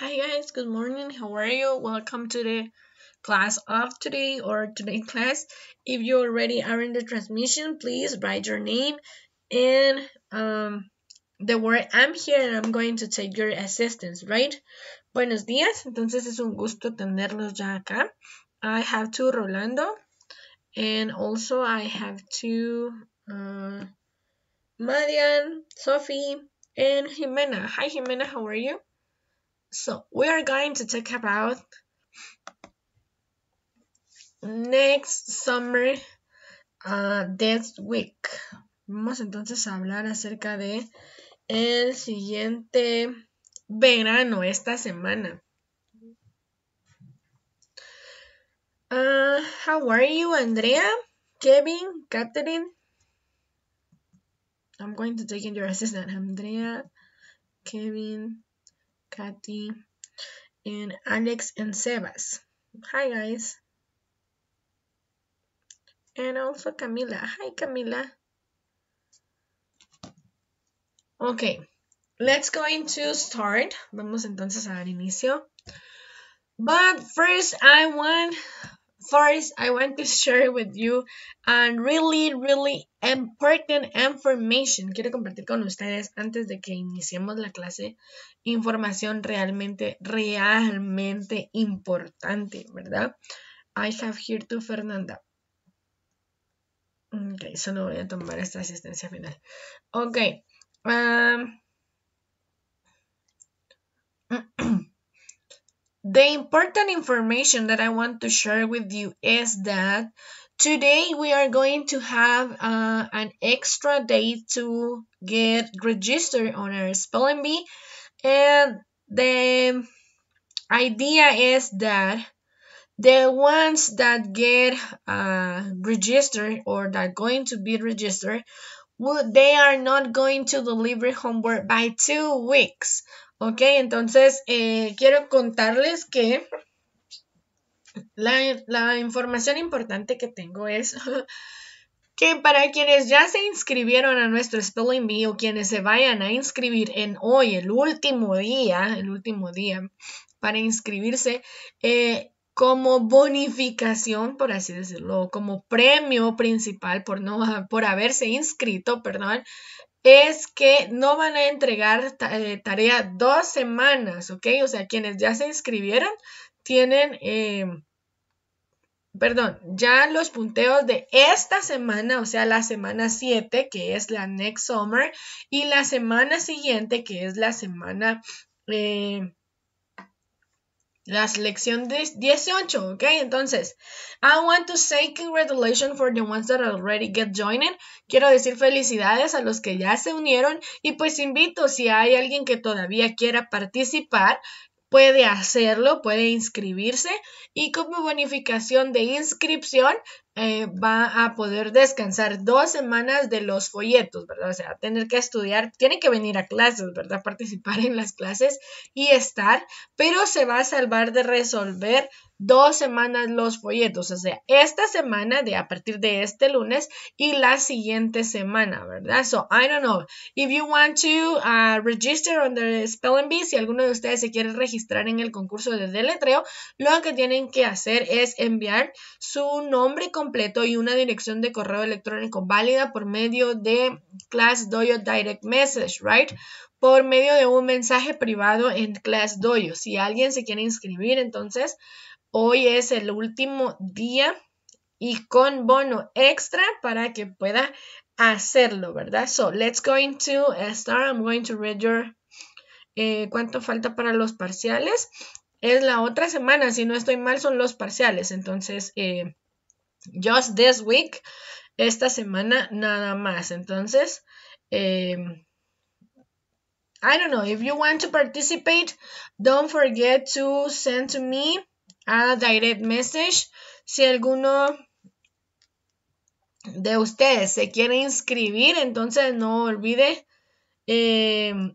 Hi guys, good morning. How are you? Welcome to the class of today or today class. If you already are in the transmission, please write your name and um, the word I'm here and I'm going to take your assistance, right? Buenos días. Entonces es un gusto tenerlos ya acá. I have two Rolando and also I have two uh, Marian, Sophie, and Jimena. Hi Jimena, how are you? So we are going to talk about next summer uh, this week. Vamos entonces a hablar acerca de el siguiente verano esta semana. Uh, how are you, Andrea? Kevin? Catherine? I'm going to take in your assistant, Andrea, Kevin, Kathy, and Alex and Sebas. Hi, guys. And also Camila. Hi, Camila. Okay, let's go into start. Vamos entonces a dar inicio. But first, I want First, I want to share with you a really, really important information. Quiero compartir con ustedes antes de que iniciemos la clase información realmente, realmente importante, ¿verdad? I have here to Fernanda. Ok, solo voy a tomar esta asistencia final. Ok. Um... The important information that I want to share with you is that today we are going to have uh, an extra day to get registered on our spelling bee and the idea is that the ones that get uh, registered or that going to be registered they are not going to deliver homework by two weeks Ok, entonces eh, quiero contarles que la, información importante que tengo es que para quienes ya se inscribieron a nuestro Spelling Bee o quienes se vayan a inscribir en hoy, el último día, el último día para inscribirse, eh, como bonificación, por así decirlo, como premio principal por no por haberse inscrito, perdón, es que no van a entregar eh, tarea dos semanas, ¿ok? O sea, quienes ya se inscribieron tienen, eh, perdón, ya los punteos de esta semana, o sea, la semana 7, que es la next summer, y la semana siguiente, que es la semana... Eh, la selección 18, ¿ok? Entonces, I want to say congratulations for the ones that already get joining. Quiero decir felicidades a los que ya se unieron y pues invito si hay alguien que todavía quiera participar, puede hacerlo, puede inscribirse y como bonificación de inscripción eh, va a poder descansar dos semanas de los folletos, ¿verdad? O sea, tener que estudiar, tiene que venir a clases, ¿verdad? Participar en las clases y estar, pero se va a salvar de resolver dos semanas los folletos, o sea, esta semana de a partir de este lunes y la siguiente semana, ¿verdad? So, I don't know. If you want to uh, register on the Spelling Bee, si alguno de ustedes se quiere registrar en el concurso de deletreo, lo que tienen que hacer es enviar su nombre completo y una dirección de correo electrónico válida por medio de doyo Direct Message, right? Por medio de un mensaje privado en Class doyo Si alguien se quiere inscribir, entonces hoy es el último día y con bono extra para que pueda hacerlo, ¿verdad? So, let's into a star. I'm going to read your... Eh, ¿Cuánto falta para los parciales? es la otra semana, si no estoy mal, son los parciales. Entonces, eh, Just this week, esta semana nada más. Entonces, em, I don't know. If you want to participate, don't forget to send to me a direct message. Si alguno de ustedes se quiere inscribir, entonces no olvide em,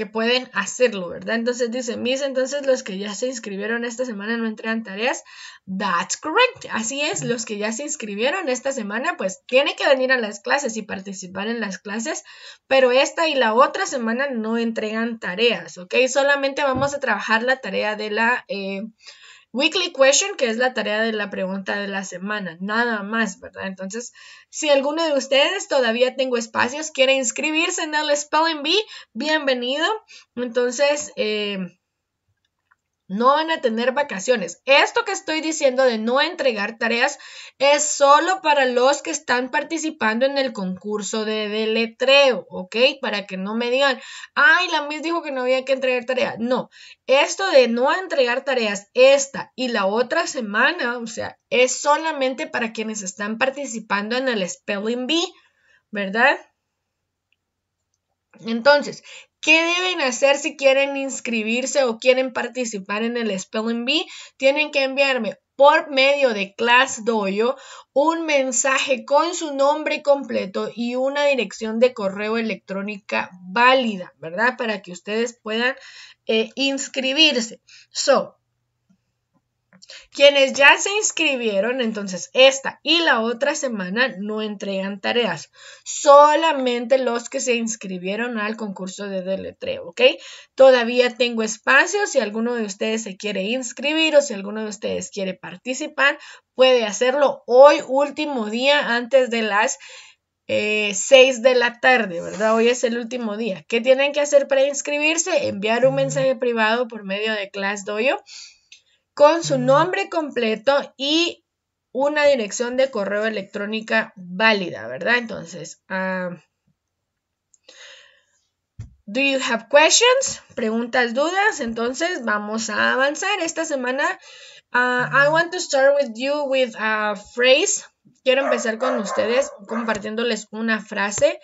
que pueden hacerlo, ¿verdad? Entonces dice, mis, entonces los que ya se inscribieron esta semana no entregan tareas. That's correct. Así es, los que ya se inscribieron esta semana, pues tienen que venir a las clases y participar en las clases, pero esta y la otra semana no entregan tareas, ¿ok? Solamente vamos a trabajar la tarea de la... Eh, Weekly question, que es la tarea de la pregunta de la semana, nada más, ¿verdad? Entonces, si alguno de ustedes todavía tengo espacios, quiere inscribirse en el Spelling Bee, bienvenido. Entonces, eh, no van a tener vacaciones. Esto que estoy diciendo de no entregar tareas es solo para los que están participando en el concurso de deletreo, ¿ok? Para que no me digan, ay, la Miss dijo que no había que entregar tareas. No, esto de no entregar tareas esta y la otra semana, o sea, es solamente para quienes están participando en el Spelling Bee, ¿verdad? Entonces, ¿Qué deben hacer si quieren inscribirse o quieren participar en el Spelling Bee? Tienen que enviarme por medio de ClassDojo un mensaje con su nombre completo y una dirección de correo electrónica válida, ¿verdad? Para que ustedes puedan eh, inscribirse. So, quienes ya se inscribieron, entonces esta y la otra semana no entregan tareas. Solamente los que se inscribieron al concurso de deletreo, ¿ok? Todavía tengo espacio. Si alguno de ustedes se quiere inscribir o si alguno de ustedes quiere participar, puede hacerlo hoy, último día, antes de las eh, seis de la tarde, ¿verdad? Hoy es el último día. ¿Qué tienen que hacer para inscribirse? Enviar un mensaje privado por medio de Classdojo con su nombre completo y una dirección de correo electrónica válida, ¿verdad? Entonces, ¿do you have questions? Preguntas, dudas. Entonces, vamos a avanzar esta semana. Ah, I want to start with you with a phrase. Quiero empezar con ustedes compartiéndoles una frase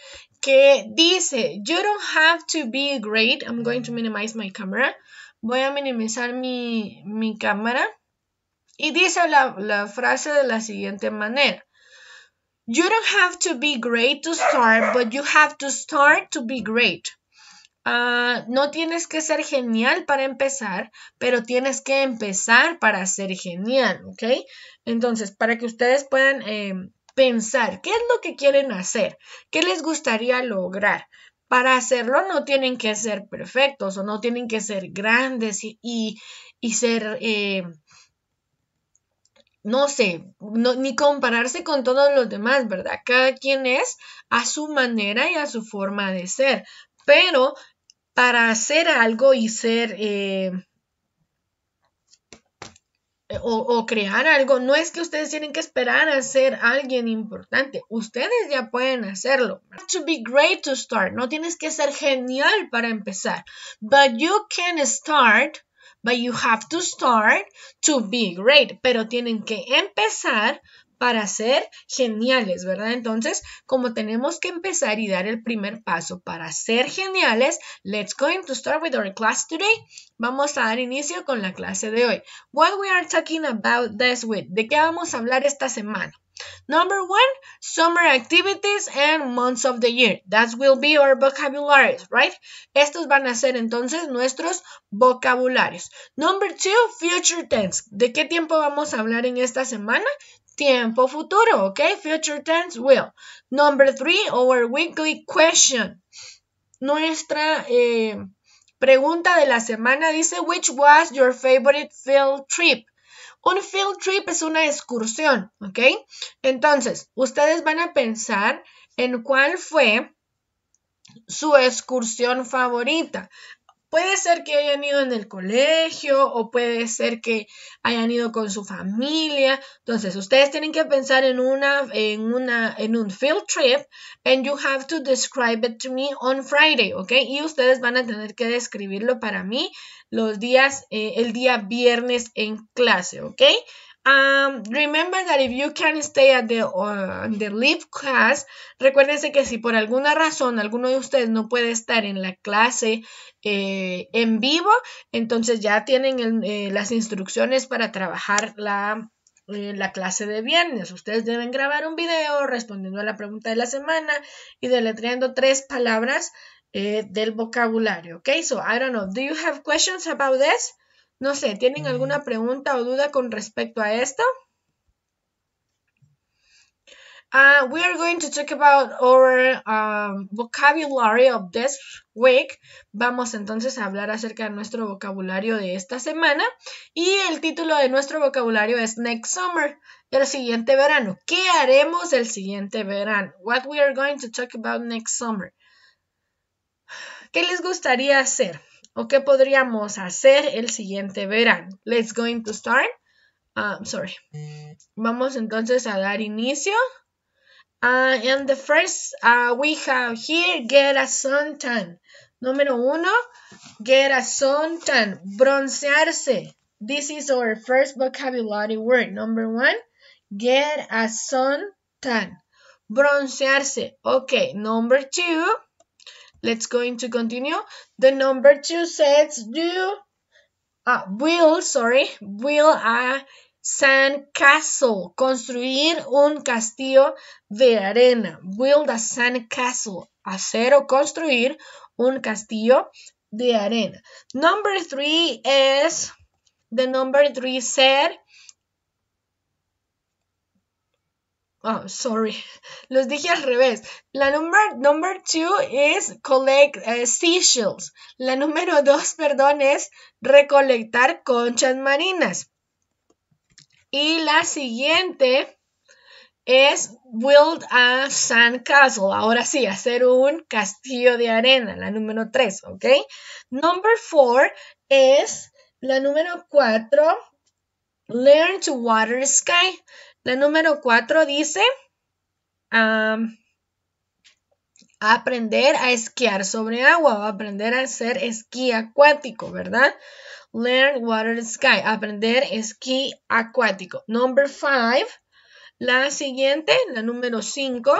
que dice, you don't have to be great. I'm going to minimize my camera. Voy a minimizar mi, mi cámara. Y dice la, frase de la siguiente manera. You don't have to be great to start, but you have to start to be great. Ah, no tienes que ser genial para empezar, pero tienes que empezar para ser genial, ¿ok? Entonces, para que ustedes puedan em, pensar qué es lo que quieren hacer, qué les gustaría lograr. Para hacerlo no tienen que ser perfectos o no tienen que ser grandes y, ser... Eh, no sé, ni compararse con todos los demás, ¿verdad? Cada quien es a su manera y a su forma de ser, pero para hacer algo y ser eh, eh, o, crear algo. No es que ustedes tienen que esperar a ser alguien importante. Ustedes ya pueden hacerlo. To be great to start. No tienes que ser genial para empezar. But you can start. But you have to start to be great. Pero tienen que empezar para ser geniales, ¿verdad? Entonces, como tenemos que empezar y dar el primer paso para ser geniales, let's go to start with our class today. Vamos a dar inicio con la clase de hoy. What we are talking about this week. ¿De qué vamos a hablar esta semana? Number one, summer activities and months of the year. That will be our vocabularies, right? Estos van a ser entonces nuestros vocabularios. Number two, future tense. ¿De qué tiempo vamos a hablar en esta semana? Tiempo futuro, ¿ok? Future tense will. Number three, our weekly question. Nuestra eh, pregunta de la semana dice, which was your favorite field trip? Un field trip es una excursión, ¿ok? Entonces, ustedes van a pensar en cuál fue su excursión favorita. Puede ser que hayan ido en el colegio o puede ser que hayan ido con su familia. Entonces, ustedes tienen que pensar en una en una en un field trip and you have to describe it to me on Friday, ¿ok? Y ustedes van a tener que describirlo para mí los días eh, el día viernes en clase, ¿ok? Um, remember that if you can stay uh, at the, live class, recuérdense que si por alguna razón alguno de ustedes no puede estar en la clase eh, en vivo, entonces ya tienen eh, las instrucciones para trabajar la, eh, la clase de viernes. Ustedes deben grabar un video respondiendo a la pregunta de la semana y deletreando tres palabras del vocabulario. Ok, so I don't know. Do you have questions about this? No sé, ¿tienen mm. alguna pregunta o duda con respecto a esto? Ah, we are going to talk about our um, vocabulary of this week. Vamos entonces a hablar acerca de nuestro vocabulario de esta semana. Y el título de nuestro vocabulario es Next Summer, el siguiente verano. ¿Qué haremos el siguiente verano? What we are going to talk about next summer. ¿Qué les gustaría hacer? o qué podríamos hacer el siguiente verano. Let's going to start. Ah, sorry. Vamos entonces a dar inicio. Ah, and the first ah, we have here, get a suntan. Número uno, get a suntan, broncearse. This is our first vocabulary word. Number one, get a suntan, broncearse. Okay, number two, Let's going to continue. The number two sets do uh, will, sorry, will a castle? Construir un castillo de arena. Build a castle Hacer o construir un castillo de arena. Number three is the number three set Oh, sorry. Los dije al revés. La number, number two es collect eh, seashells. La número dos, perdón, es recolectar conchas marinas. Y la siguiente es build a sand castle. Ahora sí, hacer un castillo de arena. La número 3. ¿ok? Number four es la número 4. Learn to water sky. La número cuatro dice aprender a esquiar sobre agua o aprender a hacer esquí acuático, ¿verdad? Learn water sky, aprender esquí acuático. Number five, la siguiente, la número cinco,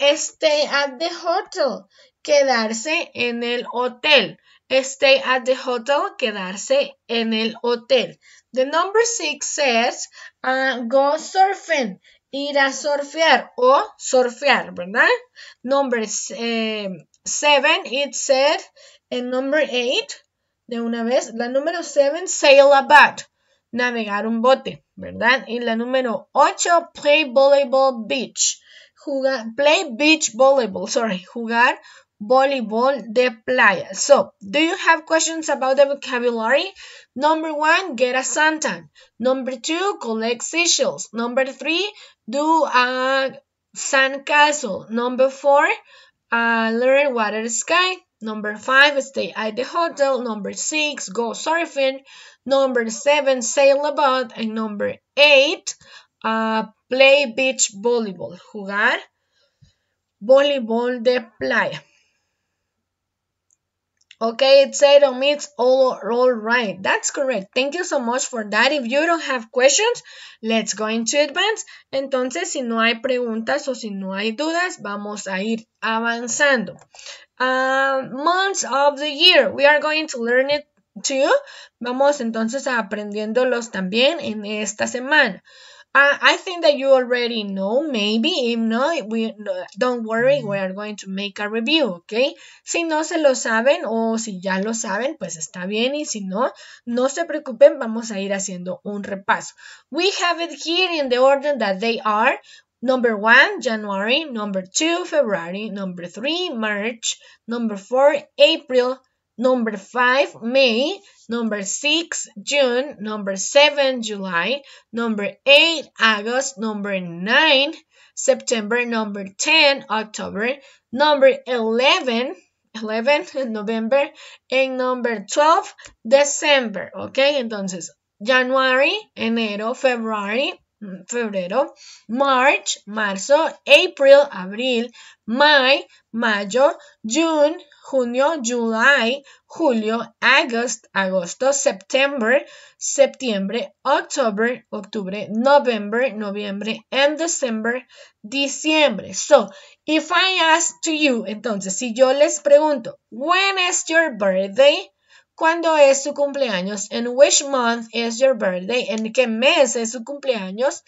stay at the hotel, quedarse en el hotel. Stay at the hotel, quedarse en el hotel. The number six says, uh, go surfing, ir a surfear o surfear, ¿verdad? Number eh, seven, it said, and number eight, de una vez, la número seven, sail a boat, navegar un bote, ¿verdad? Y la número ocho, play volleyball beach, jugar, play beach volleyball, sorry, jugar volleyball de playa. So, do you have questions about the vocabulary? Number one, get a suntan. Number two, collect seashells. Number three, do a sandcastle. Number four, uh, learn water sky. Number five, stay at the hotel. Number six, go surfing. Number seven, sail a boat. And number eight, uh, play beach volleyball. Jugar voleibol de playa. Okay, it said omits all, all right. That's correct. Thank you so much for that. If you don't have questions, let's go into advance. Entonces, si no hay preguntas o si no hay dudas, vamos a ir avanzando. Ah, months of the year. We are going to learn it too. Vamos entonces aprendiéndolos también en esta semana. I think that you already know, maybe. If not, we, don't worry, mm. we are going to make a review, okay? Si no se lo saben o si ya lo saben, pues está bien. Y si no, no se preocupen, vamos a ir haciendo un repaso. We have it here in the order that they are. Number one, January. Number two, February. Number three, March. Number four, April. Number 5, May. Number 6, June. Number 7, July. Number 8, August. Number 9, September. Number 10, October. Number 11, 11, November. And number 12, December. Okay, entonces, January, enero, February, febrero, March, marzo, April, abril, May, mayo, June, junio, July, julio, August, agosto, September, septiembre, October, octubre, November, noviembre, and December, diciembre. So, if I ask to you, entonces, si yo les pregunto, when is your birthday? cuándo es su cumpleaños, in which month is your birthday, en qué mes es su cumpleaños,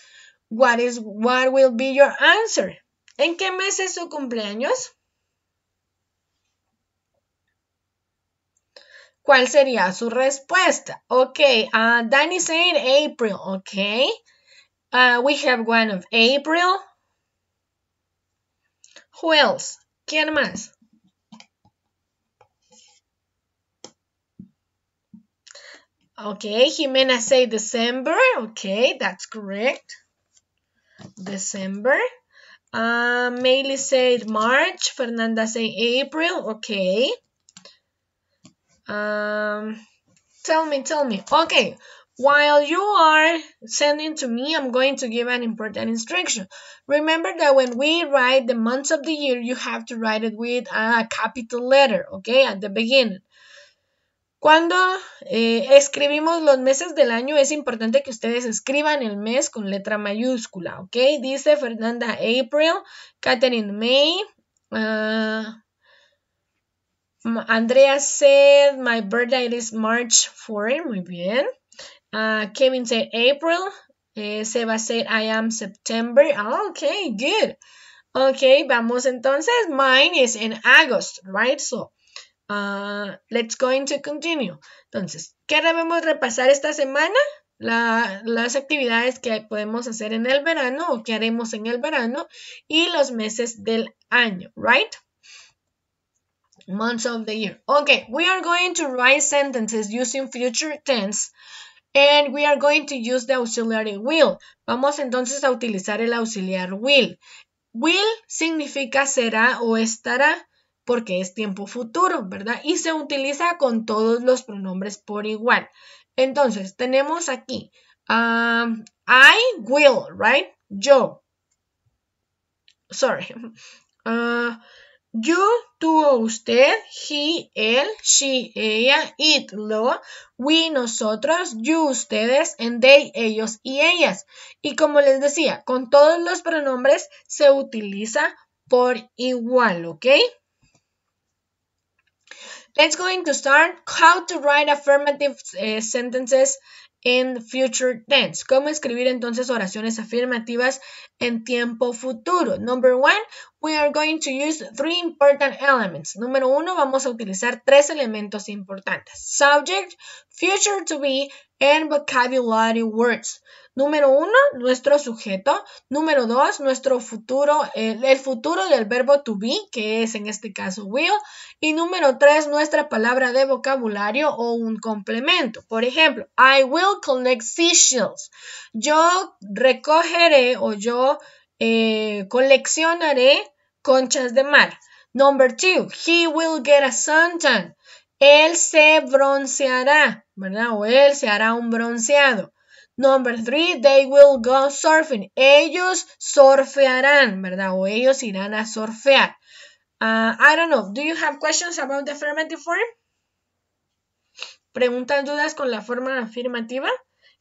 what is what will be your answer. ¿En qué mes es su cumpleaños? ¿Cuál sería su respuesta? Ok, uh, Danny said April, ok. Uh, we have one of April. Who else? ¿Quién más? Okay, Jimena say December. Okay, that's correct. December. Uh, Maylee said March. Fernanda say April. Okay. Um, tell me, tell me. Okay, while you are sending to me, I'm going to give an important instruction. Remember that when we write the months of the year, you have to write it with a capital letter, okay, at the beginning. Cuando eh, escribimos los meses del año, es importante que ustedes escriban el mes con letra mayúscula, ¿ok? Dice Fernanda April, Catherine May, ah, Andrea said, my birthday is March 4, muy bien. Ah, Kevin said April, eh, Seba said I am September, Okay, ah, ok, good. Ok, vamos entonces, mine is in August, right? So, Ah, let's go to continue. Entonces, ¿qué debemos repasar esta semana? las actividades que podemos hacer en el verano o que haremos en el verano y los meses del año, right? Months of the year. Okay, we are going to write sentences using future tense and we are going to use the auxiliary will. Vamos entonces a utilizar el auxiliar will. Will significa será o estará porque es tiempo futuro, ¿verdad? Y se utiliza con todos los pronombres por igual. Entonces, tenemos aquí um, I will, right? Yo. Sorry. Uh, you, yo, tú, usted, he, él, she, ella, it, lo, we, nosotros, you, ustedes, and they, ellos y ellas. Y como les decía, con todos los pronombres se utiliza por igual, ¿ok? Let's going to start how to write affirmative eh, sentences in future tense. ¿Cómo escribir entonces oraciones afirmativas en tiempo futuro? Number one, we are going to use three important elements. Número uno, vamos a utilizar tres elementos importantes. Subject, future to be, and vocabulary words. Número uno, nuestro sujeto. Número dos, nuestro futuro, el, futuro del verbo to be, que es en este caso will. Y número tres, nuestra palabra de vocabulario o un complemento. Por ejemplo, I will collect seashells. Yo recogeré o yo eh, coleccionaré conchas de mar. Number two, he will get a suntan. Él se bronceará, ¿verdad? O él se hará un bronceado. Number three, they will go surfing. Ellos surfearán, ¿verdad? O ellos irán a surfear. Uh, I don't know. Do you have questions about the affirmative form? Preguntas, dudas con la forma afirmativa,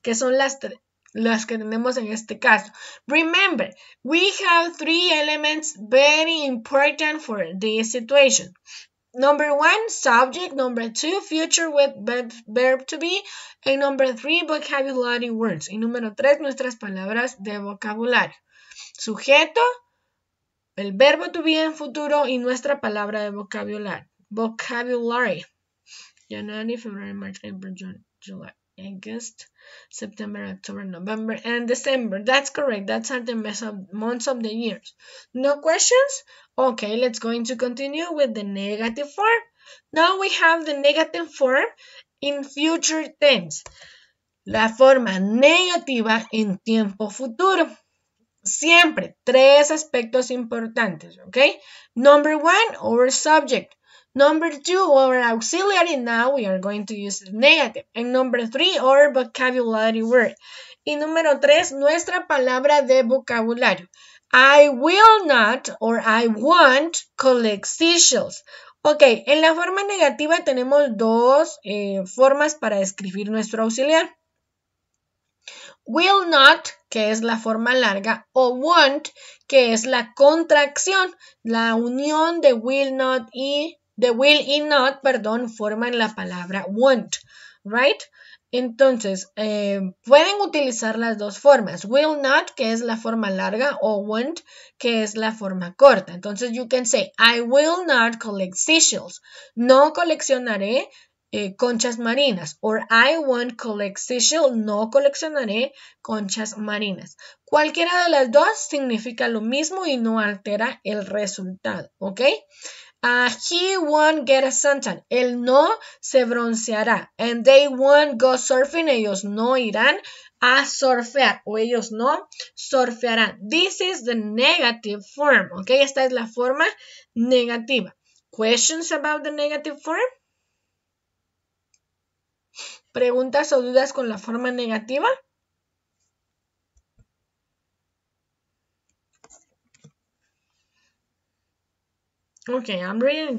que son las, tres? las que tenemos en este caso. Remember, we have three elements very important for this situation. Number one, subject. Number two, future with verb, to be. And number three, vocabulary words. Y número tres, nuestras palabras de vocabulario. Sujeto, el verbo to be en futuro y nuestra palabra de vocabulario. Vocabulary. January, February, March, April, July. August, September, October, November, and December. That's correct. That's are the months of the years. No questions? Okay, let's going to continue with the negative form. Now we have the negative form in future tense. La forma negativa en tiempo futuro. Siempre tres aspectos importantes, Okay. Number one, our subject. Number two, our auxiliary now we are going to use negative. And number three, our vocabulary word. Y número tres, nuestra palabra de vocabulario. I will not or I won't collect seashells. Ok, en la forma negativa tenemos dos eh, formas para escribir nuestro auxiliar. Will not, que es la forma larga, o want, que es la contracción, la unión de will not y The will y not, perdón, forman la palabra want, right? Entonces, eh, pueden utilizar las dos formas. Will not, que es la forma larga, o won't, que es la forma corta. Entonces, you can say, I will not collect seashells. No coleccionaré eh, conchas marinas. Or I won't collect seashells. No coleccionaré conchas marinas. Cualquiera de las dos significa lo mismo y no altera el resultado, ¿ok? he won't get a suntan. Él no se bronceará. And they won't go surfing. Ellos no irán a surfear o ellos no surfearán. This is the negative form. Ok, esta es la forma negativa. Questions about the negative form? ¿Preguntas o dudas con la forma negativa? Okay, I'm ready